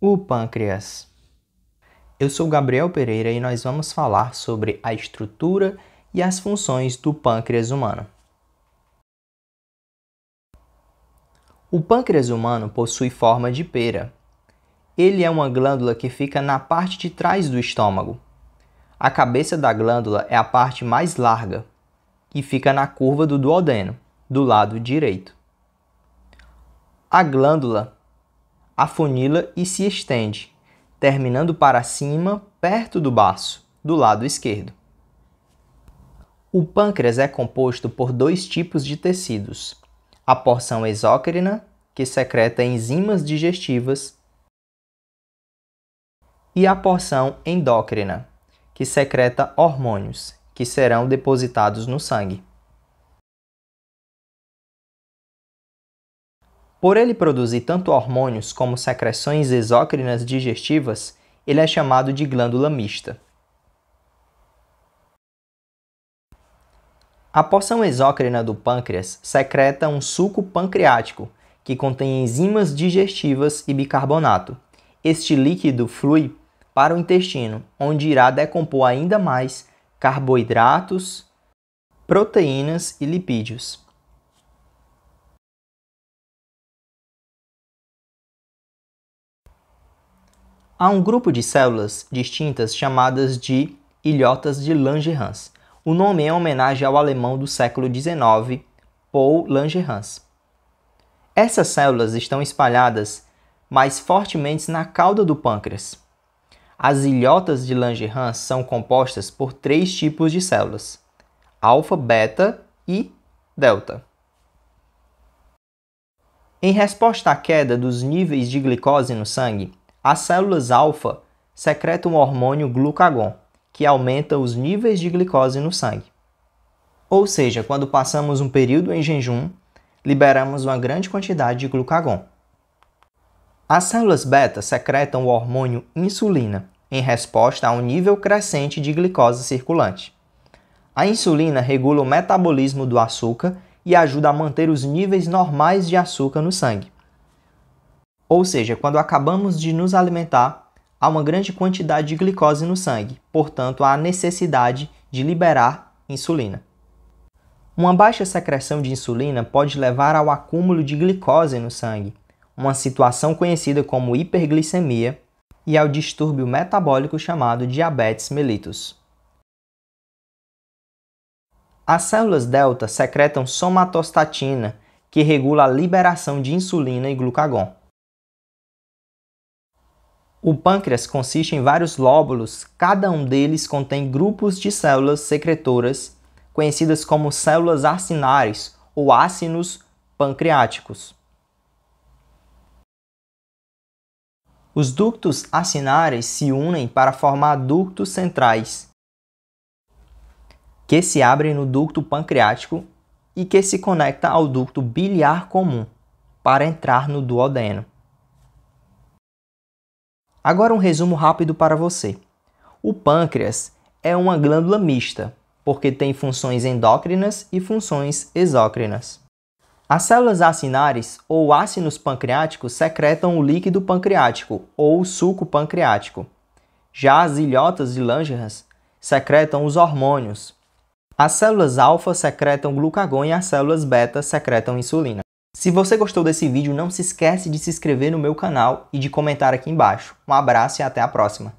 O pâncreas. Eu sou Gabriel Pereira e nós vamos falar sobre a estrutura e as funções do pâncreas humano. O pâncreas humano possui forma de pera. Ele é uma glândula que fica na parte de trás do estômago. A cabeça da glândula é a parte mais larga e fica na curva do duodeno, do lado direito. A glândula afunila e se estende, terminando para cima perto do baço, do lado esquerdo. O pâncreas é composto por dois tipos de tecidos: a porção exócrina, que secreta enzimas digestivas, e a porção endócrina, que secreta hormônios, que serão depositados no sangue. Por ele produzir tanto hormônios como secreções exócrinas digestivas, ele é chamado de glândula mista. A porção exócrina do pâncreas secreta um suco pancreático, que contém enzimas digestivas e bicarbonato. Este líquido flui para o intestino, onde irá decompor ainda mais carboidratos, proteínas e lipídios. Há um grupo de células distintas chamadas de ilhotas de Langerhans. O nome é homenagem ao alemão do século XIX, Paul Langerhans. Essas células estão espalhadas mais fortemente na cauda do pâncreas. As ilhotas de Langerhans são compostas por três tipos de células: alfa, beta e delta. Em resposta à queda dos níveis de glicose no sangue, as células alfa secretam o hormônio glucagon, que aumenta os níveis de glicose no sangue. Ou seja, quando passamos um período em jejum, liberamos uma grande quantidade de glucagon. As células beta secretam o hormônio insulina em resposta a um nível crescente de glicose circulante. A insulina regula o metabolismo do açúcar e ajuda a manter os níveis normais de açúcar no sangue. Ou seja, quando acabamos de nos alimentar, há uma grande quantidade de glicose no sangue, portanto, há necessidade de liberar insulina. Uma baixa secreção de insulina pode levar ao acúmulo de glicose no sangue, uma situação conhecida como hiperglicemia, e ao distúrbio metabólico chamado diabetes mellitus. As células delta secretam somatostatina, que regula a liberação de insulina e glucagon. O pâncreas consiste em vários lóbulos, cada um deles contém grupos de células secretoras, conhecidas como células acinares ou ácinos pancreáticos. Os ductos acinares se unem para formar ductos centrais, que se abrem no ducto pancreático e que se conecta ao ducto biliar comum para entrar no duodeno. Agora um resumo rápido para você. O pâncreas é uma glândula mista, porque tem funções endócrinas e funções exócrinas. As células acinares ou ácinos pancreáticos secretam o líquido pancreático ou suco pancreático. Já as ilhotas de Langerhans secretam os hormônios. As células alfa secretam glucagon e as células beta secretam insulina. Se você gostou desse vídeo, não se esquece de se inscrever no meu canal e de comentar aqui embaixo. Um abraço e até a próxima!